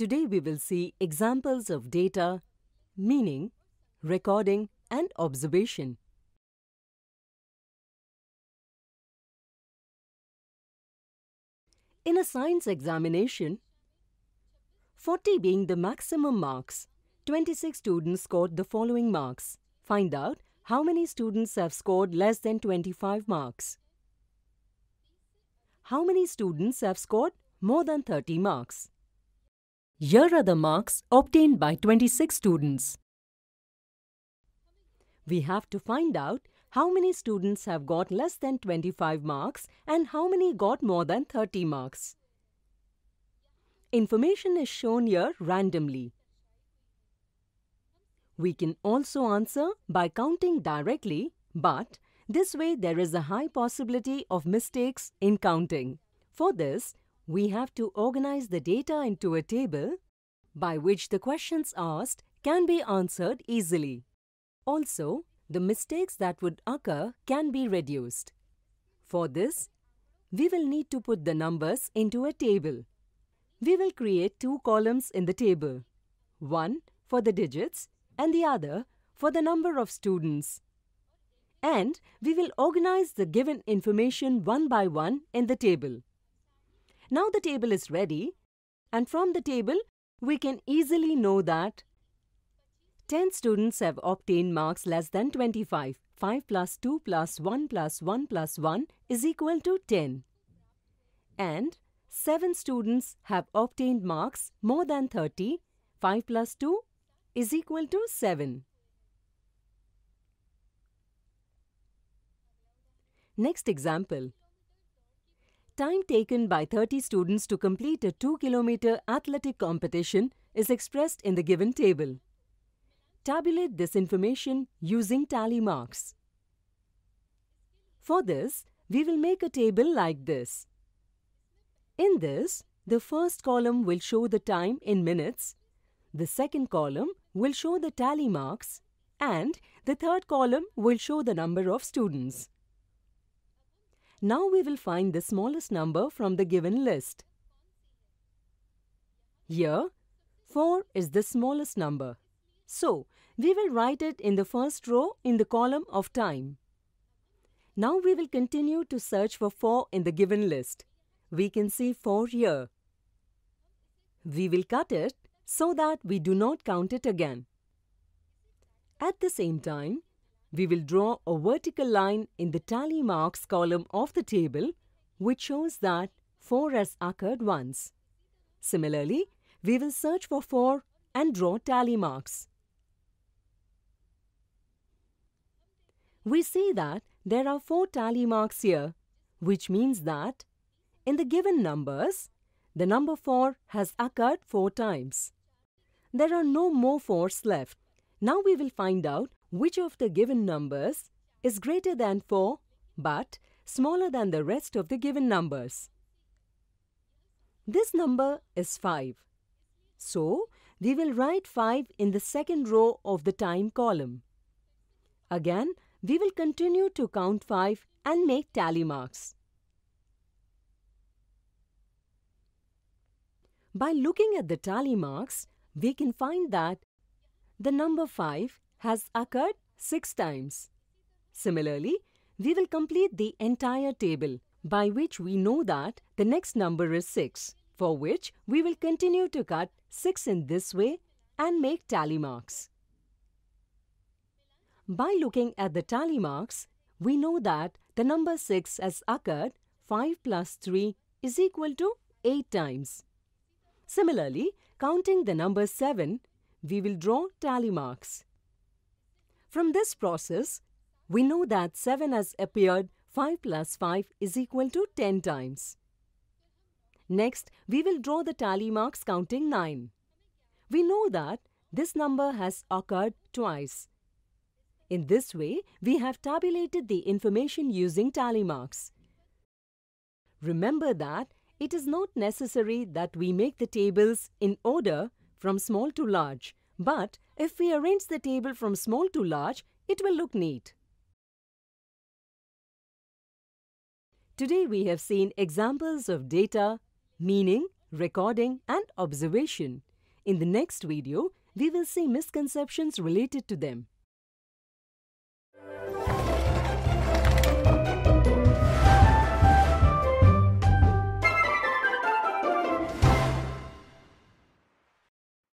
Today we will see examples of data, meaning, recording and observation. In a science examination, 40 being the maximum marks, 26 students scored the following marks. Find out how many students have scored less than 25 marks. How many students have scored more than 30 marks? Here are the marks obtained by 26 students. We have to find out how many students have got less than 25 marks and how many got more than 30 marks. Information is shown here randomly. We can also answer by counting directly, but this way there is a high possibility of mistakes in counting. For this, we have to organize the data into a table by which the questions asked can be answered easily. Also, the mistakes that would occur can be reduced. For this, we will need to put the numbers into a table. We will create two columns in the table, one for the digits and the other for the number of students. And we will organize the given information one by one in the table. Now the table is ready and from the table we can easily know that 10 students have obtained marks less than 25. 5 plus 2 plus 1 plus 1 plus 1 is equal to 10. And 7 students have obtained marks more than 30. 5 plus 2 is equal to 7. Next example time taken by 30 students to complete a 2 kilometer athletic competition is expressed in the given table. Tabulate this information using tally marks. For this, we will make a table like this. In this, the first column will show the time in minutes, the second column will show the tally marks and the third column will show the number of students. Now we will find the smallest number from the given list. Here, 4 is the smallest number. So, we will write it in the first row in the column of time. Now we will continue to search for 4 in the given list. We can see 4 here. We will cut it so that we do not count it again. At the same time, we will draw a vertical line in the tally marks column of the table which shows that 4 has occurred once. Similarly, we will search for 4 and draw tally marks. We see that there are 4 tally marks here, which means that in the given numbers, the number 4 has occurred 4 times. There are no more 4s left. Now we will find out which of the given numbers is greater than 4 but smaller than the rest of the given numbers. This number is 5. So, we will write 5 in the second row of the time column. Again, we will continue to count 5 and make tally marks. By looking at the tally marks, we can find that the number 5 has occurred 6 times. Similarly, we will complete the entire table by which we know that the next number is 6 for which we will continue to cut 6 in this way and make tally marks. By looking at the tally marks, we know that the number 6 has occurred 5 plus 3 is equal to 8 times. Similarly, counting the number 7, we will draw tally marks. From this process, we know that 7 has appeared 5 plus 5 is equal to 10 times. Next, we will draw the tally marks counting 9. We know that this number has occurred twice. In this way, we have tabulated the information using tally marks. Remember that it is not necessary that we make the tables in order from small to large, but if we arrange the table from small to large, it will look neat. Today we have seen examples of data, meaning, recording and observation. In the next video, we will see misconceptions related to them.